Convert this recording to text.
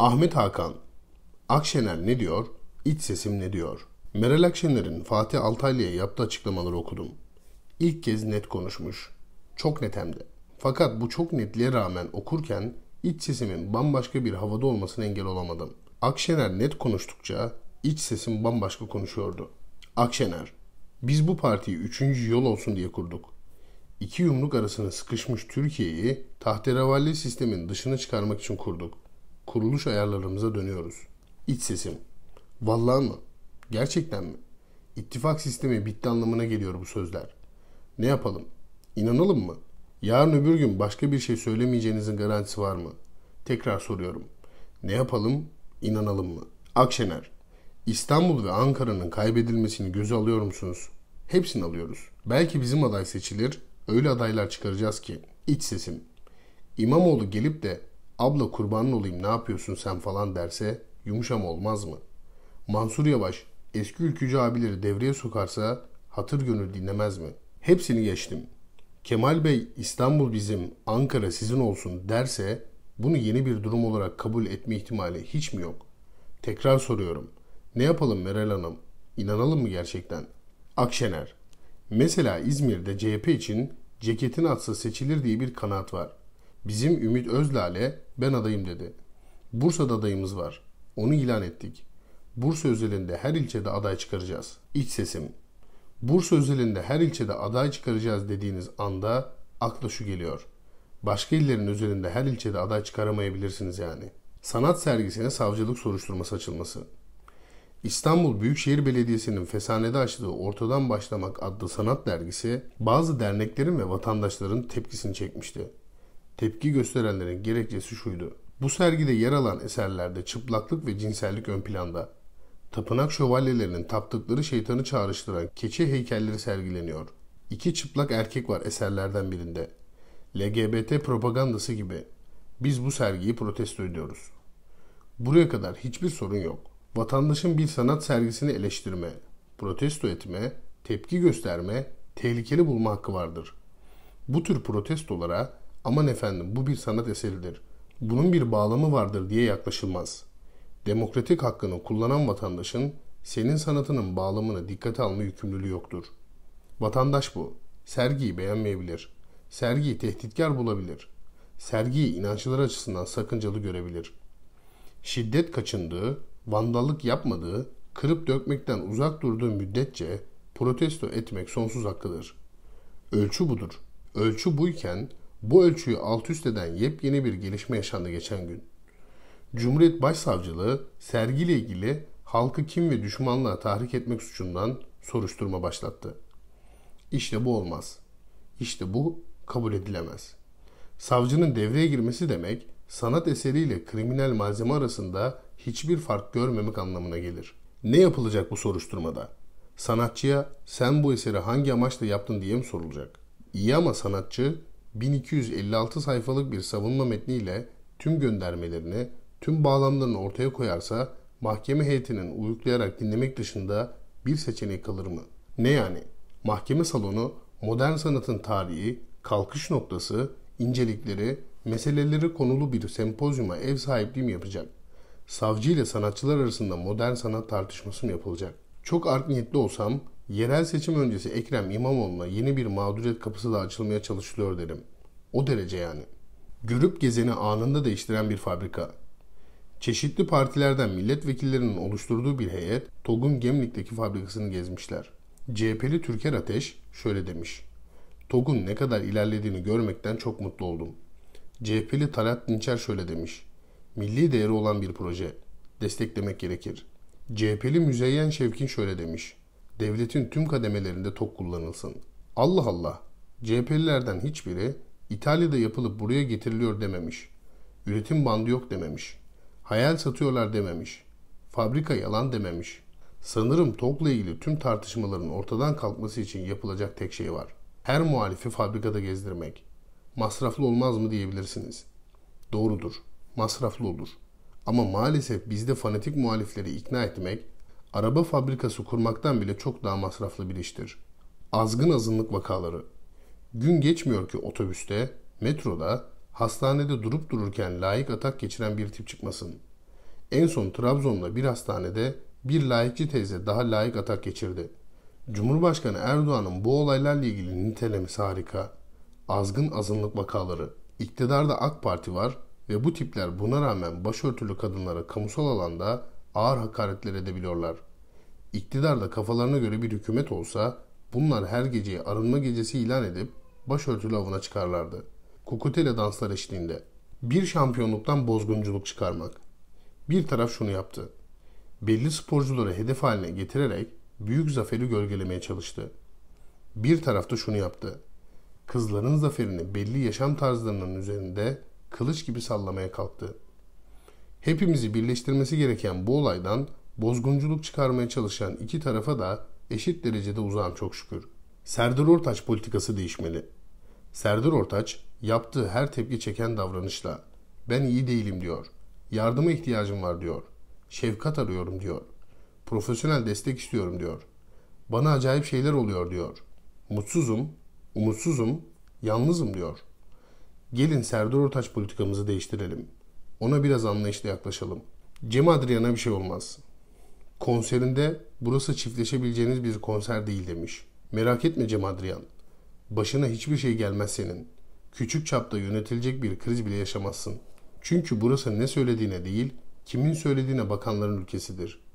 Ahmet Hakan Akşener ne diyor? İç sesim ne diyor? Meral Akşener'in Fatih Altaylı'ya yaptığı açıklamaları okudum. İlk kez net konuşmuş. Çok net hem de. Fakat bu çok netliğe rağmen okurken iç sesimin bambaşka bir havada olmasına engel olamadım. Akşener net konuştukça iç sesim bambaşka konuşuyordu. Akşener, biz bu partiyi üçüncü yol olsun diye kurduk. İki yumruk arasına sıkışmış Türkiye'yi tahterevalli sistemin dışına çıkarmak için kurduk kuruluş ayarlarımıza dönüyoruz. İç sesim. Vallahi mı? Gerçekten mi? İttifak sistemi bitti anlamına geliyor bu sözler. Ne yapalım? İnanalım mı? Yarın öbür gün başka bir şey söylemeyeceğinizin garantisi var mı? Tekrar soruyorum. Ne yapalım? İnanalım mı? Akşener. İstanbul ve Ankara'nın kaybedilmesini göze alıyor musunuz? Hepsini alıyoruz. Belki bizim aday seçilir, öyle adaylar çıkaracağız ki. İç sesim. İmamoğlu gelip de abla kurbanın olayım ne yapıyorsun sen falan derse yumuşam olmaz mı? Mansur Yavaş eski ülkücü abileri devreye sokarsa hatır gönül dinlemez mi? Hepsini geçtim. Kemal Bey İstanbul bizim, Ankara sizin olsun derse bunu yeni bir durum olarak kabul etme ihtimali hiç mi yok? Tekrar soruyorum. Ne yapalım Meral Hanım? İnanalım mı gerçekten? Akşener. Mesela İzmir'de CHP için ceketin atsa seçilir diye bir kanaat var. Bizim Ümit Özlale ben adayım dedi. Bursa'da adayımız var. Onu ilan ettik. Bursa özelinde her ilçede aday çıkaracağız. İç sesim. Bursa özelinde her ilçede aday çıkaracağız dediğiniz anda akla şu geliyor. Başka illerin özelinde her ilçede aday çıkaramayabilirsiniz yani. Sanat sergisine savcılık soruşturması açılması. İstanbul Büyükşehir Belediyesi'nin fesanede açtığı Ortadan Başlamak adlı sanat dergisi bazı derneklerin ve vatandaşların tepkisini çekmişti. Tepki gösterenlerin gerekçesi şuydu. Bu sergide yer alan eserlerde çıplaklık ve cinsellik ön planda. Tapınak şövalyelerinin taptıkları şeytanı çağrıştıran keçi heykelleri sergileniyor. İki çıplak erkek var eserlerden birinde. LGBT propagandası gibi. Biz bu sergiyi protesto ediyoruz. Buraya kadar hiçbir sorun yok. Vatandaşın bir sanat sergisini eleştirme, protesto etme, tepki gösterme, tehlikeli bulma hakkı vardır. Bu tür protestolara Aman efendim bu bir sanat eseridir. Bunun bir bağlamı vardır diye yaklaşılmaz. Demokratik hakkını kullanan vatandaşın senin sanatının bağlamını dikkate alma yükümlülüğü yoktur. Vatandaş bu. Sergiyi beğenmeyebilir. Sergiyi tehditkar bulabilir. Sergiyi inançlar açısından sakıncalı görebilir. Şiddet kaçındığı, vandallık yapmadığı, kırıp dökmekten uzak durduğu müddetçe protesto etmek sonsuz hakkıdır. Ölçü budur. Ölçü buyken bu ölçüyü alt üst eden yepyeni bir gelişme yaşandı geçen gün. Cumhuriyet Başsavcılığı sergiyle ilgili halkı kim ve düşmanlığa tahrik etmek suçundan soruşturma başlattı. İşte bu olmaz. İşte bu kabul edilemez. Savcının devreye girmesi demek sanat eseriyle kriminal malzeme arasında hiçbir fark görmemek anlamına gelir. Ne yapılacak bu soruşturmada? Sanatçıya sen bu eseri hangi amaçla yaptın diye mi sorulacak? İyi ama sanatçı 1256 sayfalık bir savunma metniyle tüm göndermelerini, tüm bağlamlarını ortaya koyarsa mahkeme heyetinin uyuklayarak dinlemek dışında bir seçeneği kalır mı? Ne yani? Mahkeme salonu modern sanatın tarihi, kalkış noktası, incelikleri, meseleleri konulu bir sempozyuma ev sahipliği mi yapacak? Savcı ile sanatçılar arasında modern sanat tartışması mı yapılacak? Çok art niyetli olsam Yerel seçim öncesi Ekrem İmamoğlu'na yeni bir mağduriyet kapısı da açılmaya çalışılıyor derim. O derece yani. Görüp gezeni anında değiştiren bir fabrika. Çeşitli partilerden milletvekillerinin oluşturduğu bir heyet TOG'un Gemlik'teki fabrikasını gezmişler. CHP'li Türker Ateş şöyle demiş. TOG'un ne kadar ilerlediğini görmekten çok mutlu oldum. CHP'li Talat Dinçer şöyle demiş. Milli değeri olan bir proje. Desteklemek gerekir. CHP'li Müzeyyen Şevkin şöyle demiş devletin tüm kademelerinde tok kullanılsın. Allah Allah. CHP'lilerden hiçbiri İtalya'da yapılıp buraya getiriliyor dememiş. Üretim bandı yok dememiş. Hayal satıyorlar dememiş. Fabrika yalan dememiş. Sanırım tokla ilgili tüm tartışmaların ortadan kalkması için yapılacak tek şey var. Her muhalifi fabrikada gezdirmek. Masraflı olmaz mı diyebilirsiniz. Doğrudur. Masraflı olur. Ama maalesef bizde fanatik muhalifleri ikna etmek araba fabrikası kurmaktan bile çok daha masraflı bir iştir. Azgın azınlık vakaları. Gün geçmiyor ki otobüste, metroda, hastanede durup dururken layık atak geçiren bir tip çıkmasın. En son Trabzon'da bir hastanede bir layıkçı teyze daha layık atak geçirdi. Cumhurbaşkanı Erdoğan'ın bu olaylarla ilgili nitelemesi harika. Azgın azınlık vakaları. İktidarda AK Parti var ve bu tipler buna rağmen başörtülü kadınlara kamusal alanda ağır hakaretler edebiliyorlar. İktidarda kafalarına göre bir hükümet olsa bunlar her geceyi arınma gecesi ilan edip başörtülü avına çıkarlardı. Kukutele danslar eşliğinde. Bir şampiyonluktan bozgunculuk çıkarmak. Bir taraf şunu yaptı. Belli sporcuları hedef haline getirerek büyük zaferi gölgelemeye çalıştı. Bir tarafta şunu yaptı. Kızların zaferini belli yaşam tarzlarının üzerinde kılıç gibi sallamaya kalktı.'' Hepimizi birleştirmesi gereken bu olaydan bozgunculuk çıkarmaya çalışan iki tarafa da eşit derecede uzağım çok şükür. Serdar Ortaç politikası değişmeli. Serdar Ortaç yaptığı her tepki çeken davranışla ben iyi değilim diyor. Yardıma ihtiyacım var diyor. Şefkat arıyorum diyor. Profesyonel destek istiyorum diyor. Bana acayip şeyler oluyor diyor. Mutsuzum, umutsuzum, yalnızım diyor. Gelin Serdar Ortaç politikamızı değiştirelim.'' Ona biraz anlayışla yaklaşalım. Cem Adrian'a bir şey olmaz. Konserinde burası çiftleşebileceğiniz bir konser değil demiş. Merak etme Cem Adrian. Başına hiçbir şey gelmez senin. Küçük çapta yönetilecek bir kriz bile yaşamazsın. Çünkü burası ne söylediğine değil, kimin söylediğine bakanların ülkesidir.